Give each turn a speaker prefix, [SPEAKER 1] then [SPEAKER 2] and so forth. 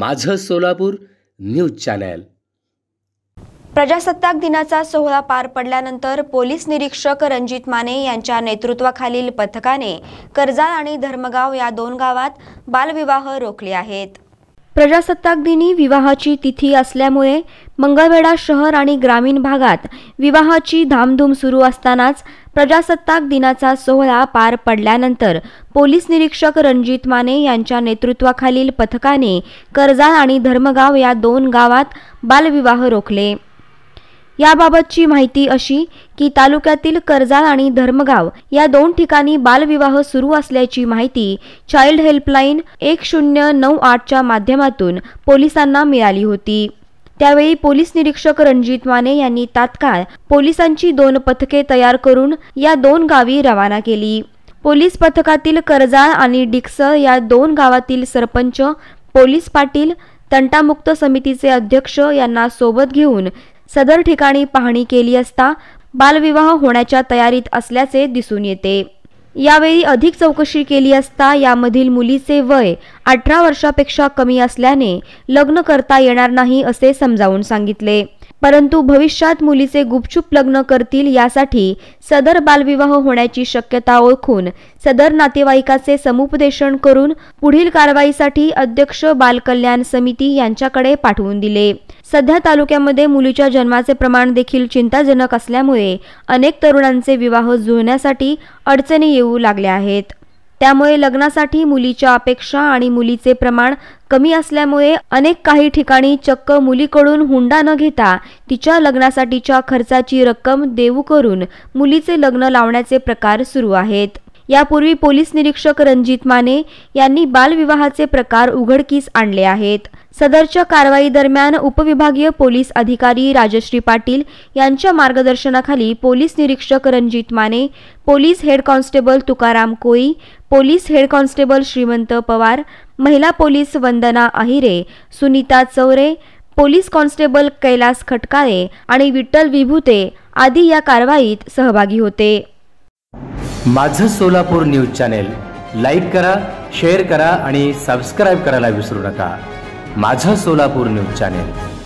[SPEAKER 1] माझं Solapur news channel प्रजासत्ताक दिनाचा सोहळा पार पडल्यानंतर पोलीस निरीक्षक रणजित माने यांच्या नेतृत्वाखालील पथकाने कर्जाळ आणि धर्मगाव या दोन गावात बालविवाह रोखले आहेत प्रजासत्ताक दिनी विवाहाची तिथी असल्यामुळे मंगळवेढा शहर आणि ग्रामीण भागात विवाहाची धामधूम सुरू असतानाच प्रजासत्ताक दिनाचा सोहळा पार पडल्यानंतर पोलीस निरीक्षक रणजित माने यांच्या नेतृत्वाखालील पथकाने कर्जाळ आणि धर्मगाव या दोन गावात बालविवाह रोखले याबाबतची माहिती अशी की तालुक्यातील कर्जाळ आणि धर्मगाव या दोन ठिकाणी बालविवाह सुरू असल्याची माहिती चाइल्ड हेल्पलाईन एक शून्य नऊ आठच्या माध्यमातून पोलिसांना मिळाली होती त्यावेळी पोलीस निरीक्षक रणजित माने यांनी तात्काळ पोलिसांची दोन पथके तयार करून या दोन गावी रवाना केली पोलीस पथकातील कर्जाळ आणि डिक्स या दोन गावातील सरपंच पोलीस पाटील तंटामुक्त समितीचे अध्यक्ष यांना सोबत घेऊन सदर ठिकाणी पाहणी केली असता बालविवाह होण्याच्या तयारीत असल्याचे दिसून येते यावेळी अधिक चौकशी केली असता यामधील मुलीचे वय अठरा वर्षापेक्षा कमी असल्याने लग्न करता येणार नाही असे समजावून सांगितले परंतु भविष्यात मुलीचे गुपचूप लग्न करतील यासाठी सदर बालविवाह होण्याची शक्यता ओळखून सदर नातेवाईकाचे समुपदेशन करून पुढील कारवाईसाठी अध्यक्ष बालकल्याण समिती यांच्याकडे पाठवून दिले सध्या तालुक्यामध्ये मुलीच्या जन्माचे प्रमाण देखील चिंताजनक असल्यामुळे अनेक तरुणांचे विवाह जुळण्यासाठी अडचणी येऊ लागल्या आहेत त्यामुळे लग्नासाठी मुलीच्या अपेक्षा आणि मुलीचे प्रमाण कमी असल्यामुळे अनेक काही ठिकाणी चक्क मुलीकडून हुंडा न घेता तिच्या लग्नासाठीच्या खर्चाची रक्कम देऊ करून मुलीचे लग्न लावण्याचे प्रकार सुरू आहेत यापूर्वी पोलीस निरीक्षक रणजित माने यांनी बालविवाहाचे प्रकार उघडकीस आणले आहेत सदरच्या कारवाई दरम्यान उपविभागीय पोलीस अधिकारी राजश्री पाटील यांच्या मार्गदर्शनाखाली पोलीस निरीक्षक Ranjit Mane police head constable Tukaram कोई police head constable Shrimant Pawar महिला police Vandana Ahire Sunita Chaure police constable Kailas Khatkale आणि विठ्ठल विभूते आदी या कारवाईत सहभागी होते माझं सोलापूर न्यूज चॅनेल लाईक करा शेअर करा आणि सबस्क्राईब करायला विसरू नका माझं सोलापूर न्यूज चॅनेल